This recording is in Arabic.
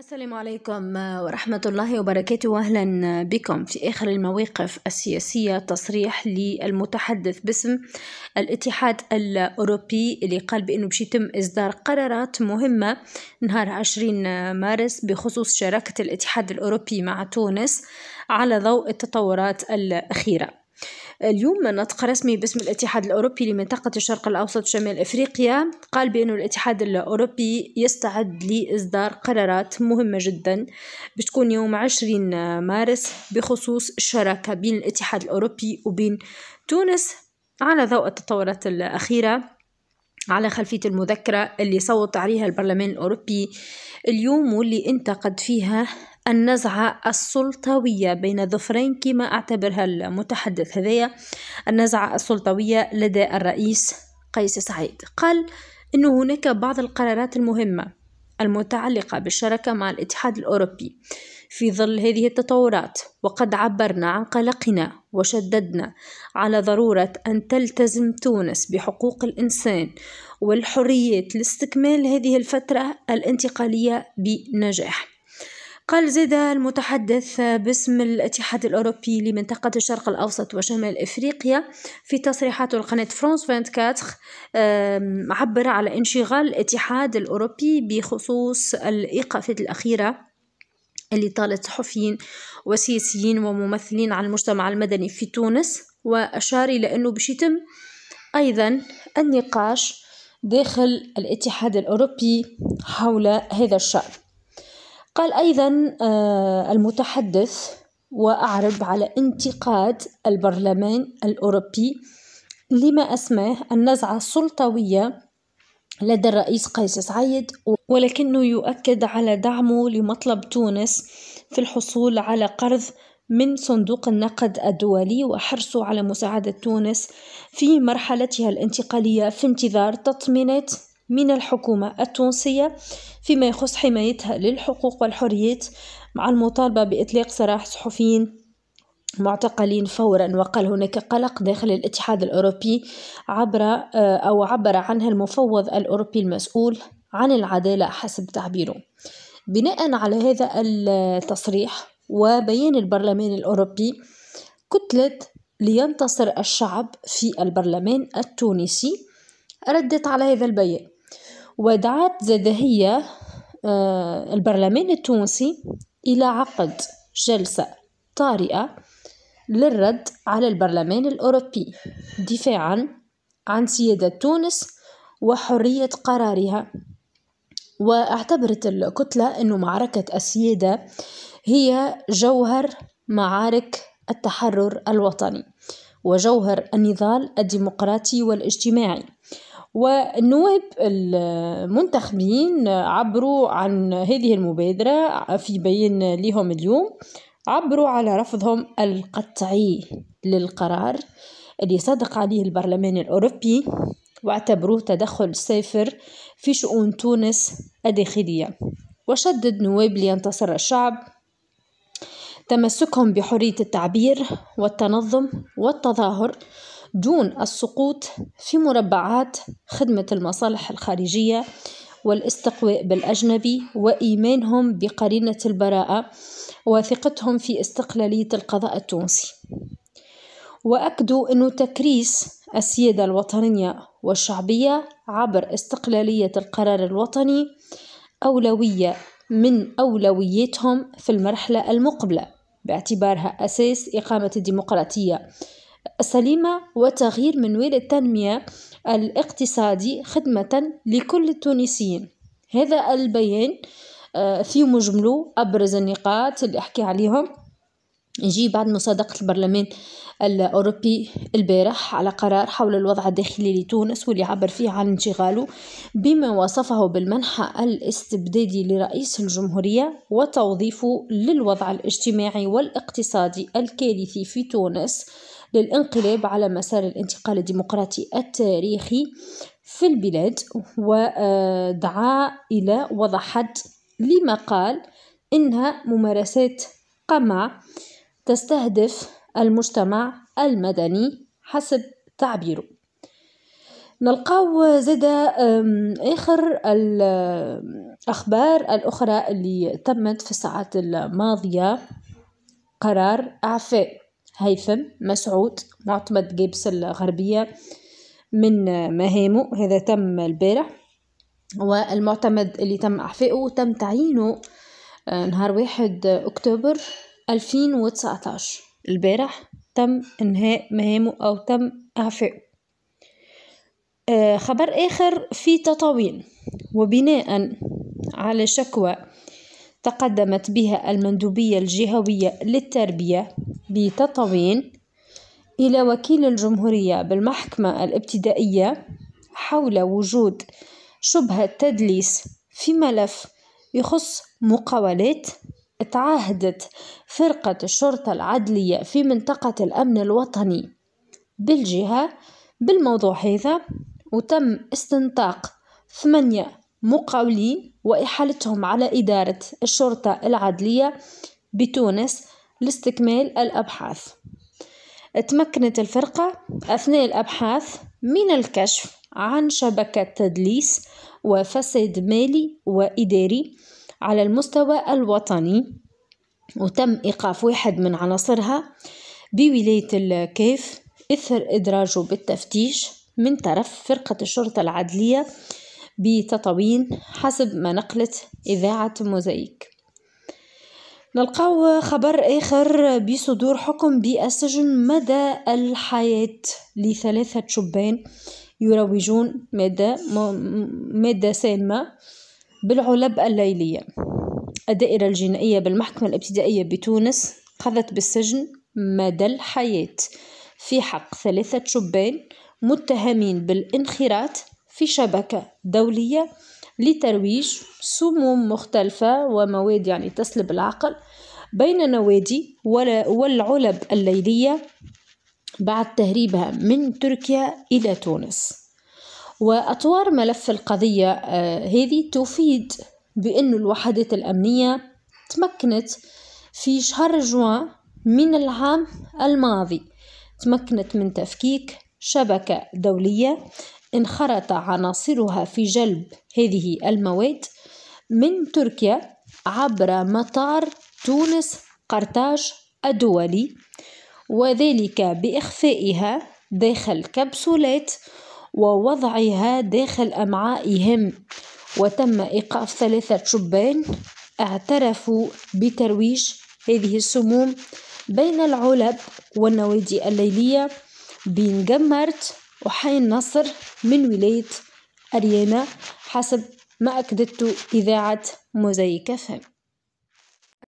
السلام عليكم ورحمة الله وبركاته وأهلا بكم في آخر المواقف السياسية تصريح للمتحدث باسم الاتحاد الأوروبي اللي قال بأنه بشي يتم إصدار قرارات مهمة نهار 20 مارس بخصوص شراكة الاتحاد الأوروبي مع تونس على ضوء التطورات الأخيرة اليوم نطق رسمي باسم الاتحاد الأوروبي لمنطقة الشرق الأوسط وشمال أفريقيا قال بأن الاتحاد الأوروبي يستعد لإصدار قرارات مهمة جدا بتكون يوم 20 مارس بخصوص الشراكة بين الاتحاد الأوروبي وبين تونس على ضوء التطورات الأخيرة على خلفية المذكرة اللي صوت عليها البرلمان الأوروبي اليوم واللي انتقد فيها النزعة السلطوية بين ظفرين كما اعتبرها المتحدث هذايا النزعة السلطوية لدى الرئيس قيس سعيد قال أن هناك بعض القرارات المهمة المتعلقة بالشراكة مع الاتحاد الأوروبي في ظل هذه التطورات وقد عبرنا عن قلقنا وشددنا على ضرورة أن تلتزم تونس بحقوق الإنسان والحريات لاستكمال هذه الفترة الانتقالية بنجاح قال زيد المتحدث باسم الاتحاد الأوروبي لمنطقة الشرق الأوسط وشمال إفريقيا في تصريحاته لقناة فرانس 24 عبر على انشغال الاتحاد الأوروبي بخصوص الإيقافات الأخيرة اللي طالت صحفيين وسياسيين وممثلين عن المجتمع المدني في تونس وأشار إلى أنه باش يتم أيضا النقاش داخل الاتحاد الأوروبي حول هذا الشأن قال أيضا آه، المتحدث وأعرب على انتقاد البرلمان الأوروبي لما أسماه النزعة السلطوية لدى الرئيس قيس سعيد ولكنه يؤكد على دعمه لمطلب تونس في الحصول على قرض من صندوق النقد الدولي وحرصه على مساعدة تونس في مرحلتها الانتقالية في انتظار تطمينات من الحكومة التونسية فيما يخص حمايتها للحقوق والحريات مع المطالبة بإطلاق سراح صحفيين معتقلين فورا وقال هناك قلق داخل الاتحاد الأوروبي عبر آه، أو عبر عنها المفوض الأوروبي المسؤول عن العدالة حسب تعبيره بناء على هذا التصريح وبيان البرلمان الأوروبي كتلة لينتصر الشعب في البرلمان التونسي ردت على هذا البيان ودعت زاد هي آه، البرلمان التونسي إلى عقد جلسة طارئة للرد على البرلمان الأوروبي دفاعا عن سيادة تونس وحرية قرارها واعتبرت الكتلة أن معركة السيادة هي جوهر معارك التحرر الوطني وجوهر النضال الديمقراطي والاجتماعي والنواب المنتخبين عبروا عن هذه المبادرة في بيان لهم اليوم عبروا على رفضهم القطعي للقرار اللي صدق عليه البرلمان الأوروبي واعتبروه تدخل سافر في شؤون تونس الداخلية وشدد نواب لينتصر الشعب تمسكهم بحرية التعبير والتنظم والتظاهر دون السقوط في مربعات خدمة المصالح الخارجية والاستقواء بالأجنبي وإيمانهم بقرينة البراءة وثقتهم في استقلالية القضاء التونسي وأكدوا أن تكريس السيادة الوطنية والشعبية عبر استقلالية القرار الوطني أولوية من أولوياتهم في المرحلة المقبلة باعتبارها أساس إقامة الديمقراطية السليمة وتغيير منوال التنمية الاقتصادي خدمة لكل التونسيين هذا البيان آه، في مجمله أبرز النقاط اللي أحكي عليهم نجي بعد مصادقة البرلمان الأوروبي البارح على قرار حول الوضع الداخلي لتونس واللي عبر فيه عن انشغاله بما وصفه بالمنحى الاستبدادي لرئيس الجمهورية وتوظيفه للوضع الاجتماعي والاقتصادي الكارثي في تونس للانقلاب على مسار الانتقال الديمقراطي التاريخي في البلاد ودعا آه، إلى وضع حد لما قال إنها ممارسات قمع تستهدف المجتمع المدني حسب تعبيره نلقاو زادا اخر الاخبار الاخرى اللي تمت في الساعات الماضيه قرار اعفاء هيثم مسعود معتمد جيبس الغربية من مهامه هذا تم البارح والمعتمد اللي تم إعفائه تم تعيينه آه، نهار واحد آه، أكتوبر 2019 البارح تم إنهاء مهامه أو تم إعفائه آه، خبر آخر في تطاوين وبناء على شكوى تقدمت بها المندوبية الجهوية للتربية بتطاوين إلى وكيل الجمهورية بالمحكمة الابتدائية حول وجود شبهة تدليس في ملف يخص مقاولات تعهدت فرقة الشرطة العدلية في منطقة الأمن الوطني بالجهة بالموضوع هذا وتم استنطاق ثمانية مقاولين وإحالتهم على إدارة الشرطة العدلية بتونس لاستكمال الأبحاث تمكنت الفرقة أثناء الأبحاث من الكشف عن شبكة تدليس وفساد مالي وإداري على المستوى الوطني وتم إيقاف واحد من عناصرها بولاية الكيف إثر إدراجه بالتفتيش من طرف فرقة الشرطة العدلية بتطاوين حسب ما نقلت إذاعة موزايك نلقاو خبر آخر بصدور حكم بالسجن مدى الحياة لثلاثة شبان يروجون مادة مادة سامة بالعلب الليلية الدائرة الجنائية بالمحكمة الابتدائية بتونس قضت بالسجن مدى الحياة في حق ثلاثة شبان متهمين بالانخراط في شبكة دولية لترويج سموم مختلفة ومواد يعني تسلب العقل بين نوادي والعلب الليلية بعد تهريبها من تركيا إلى تونس وأطوار ملف القضية آه، هذه تفيد بأن الوحدات الأمنية تمكنت في شهر جوان من العام الماضي تمكنت من تفكيك شبكة دولية انخرط عناصرها في جلب هذه المواد من تركيا عبر مطار تونس قرطاج الدولي وذلك بإخفائها داخل كبسولات ووضعها داخل أمعائهم وتم إيقاف ثلاثة شبان اعترفوا بترويج هذه السموم بين العلب والنوادي الليلية بين جمرت وحي النصر من ولاية أريانا حسب ما أكدته إذاعة موزيكا فهم